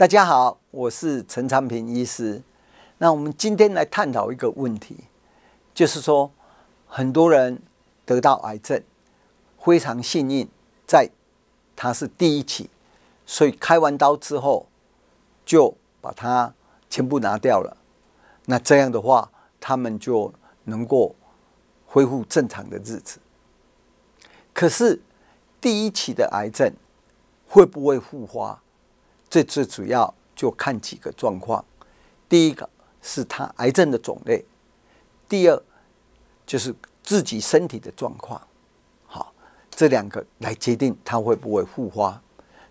大家好，我是陈昌平医师。那我们今天来探讨一个问题，就是说很多人得到癌症，非常幸运，在他是第一起，所以开完刀之后就把它全部拿掉了。那这样的话，他们就能够恢复正常的日子。可是第一起的癌症会不会复发？这次主要就看几个状况，第一个是他癌症的种类，第二就是自己身体的状况，好，这两个来决定他会不会复发。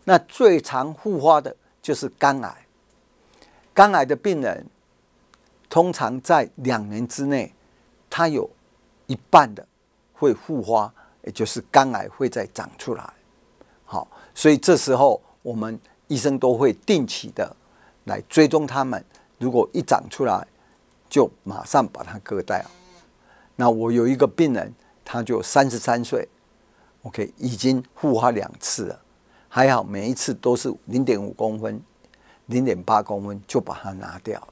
那最常复发的就是肝癌，肝癌的病人通常在两年之内，他有一半的会复发，也就是肝癌会再长出来。好，所以这时候我们。医生都会定期的来追踪他们，如果一长出来，就马上把它割掉。那我有一个病人，他就三十三岁，OK，已经复发两次了，还好每一次都是零点五公分、零点八公分就把它拿掉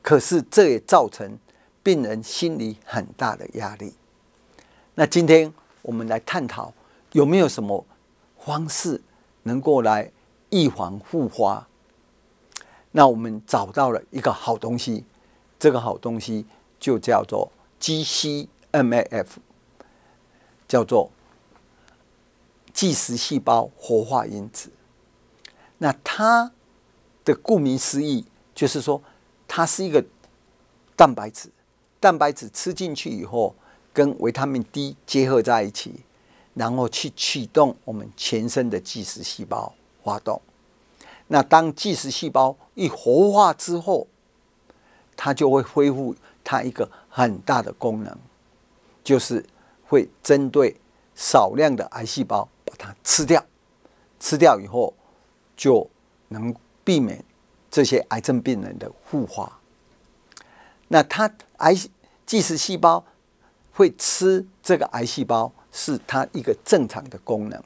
可是这也造成病人心里很大的压力。那今天我们来探讨有没有什么方式能够来。预防复花，那我们找到了一个好东西。这个好东西就叫做 g c M A F，叫做计时细胞活化因子。那它的顾名思义，就是说它是一个蛋白质。蛋白质吃进去以后，跟维他命 D 结合在一起，然后去启动我们全身的计时细胞。发动，那当即时细胞一活化之后，它就会恢复它一个很大的功能，就是会针对少量的癌细胞把它吃掉，吃掉以后就能避免这些癌症病人的复发。那它癌即噬细胞会吃这个癌细胞，是它一个正常的功能，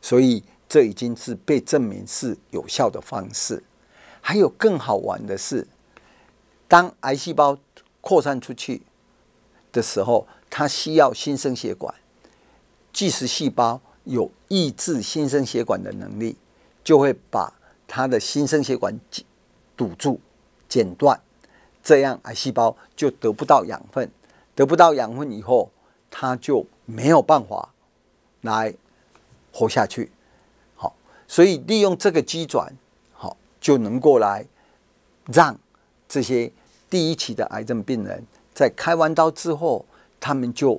所以。这已经是被证明是有效的方式。还有更好玩的是，当癌细胞扩散出去的时候，它需要新生血管。即使细胞有抑制新生血管的能力，就会把它的新生血管堵住、剪断，这样癌细胞就得不到养分。得不到养分以后，它就没有办法来活下去。所以利用这个机转，好就能过来，让这些第一期的癌症病人在开完刀之后，他们就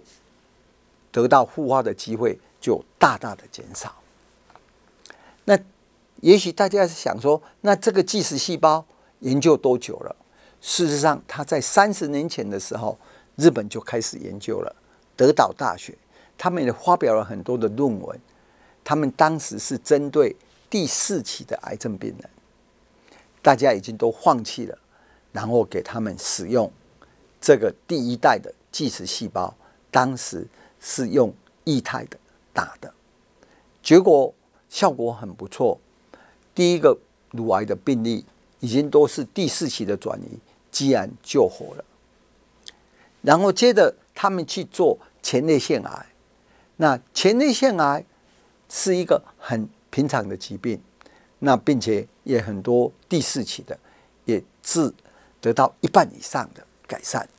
得到复发的机会就大大的减少。那也许大家想说，那这个计时细胞研究多久了？事实上，他在三十年前的时候，日本就开始研究了，德岛大学他们也发表了很多的论文。他们当时是针对第四期的癌症病人，大家已经都放弃了，然后给他们使用这个第一代的计时细胞，当时是用液态的打的，结果效果很不错。第一个乳癌的病例已经都是第四期的转移，既然救活了。然后接着他们去做前列腺癌，那前列腺癌。是一个很平常的疾病，那并且也很多第四期的，也治得到一半以上的改善。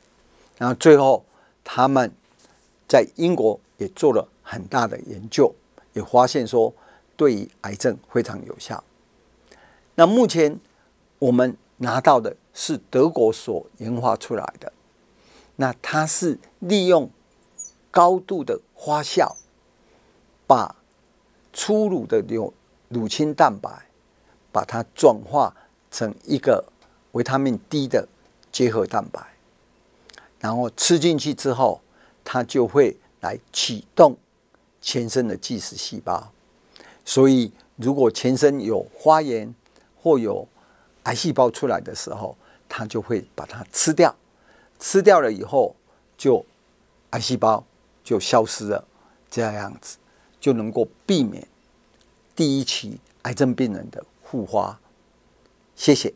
然后最后，他们在英国也做了很大的研究，也发现说对于癌症非常有效。那目前我们拿到的是德国所研发出来的，那它是利用高度的花酵把。初乳的有乳清蛋白，把它转化成一个维他命 D 的结合蛋白，然后吃进去之后，它就会来启动全身的计时细胞。所以，如果全身有发炎或有癌细胞出来的时候，它就会把它吃掉。吃掉了以后，就癌细胞就消失了，这样子。就能够避免第一期癌症病人的复发。谢谢。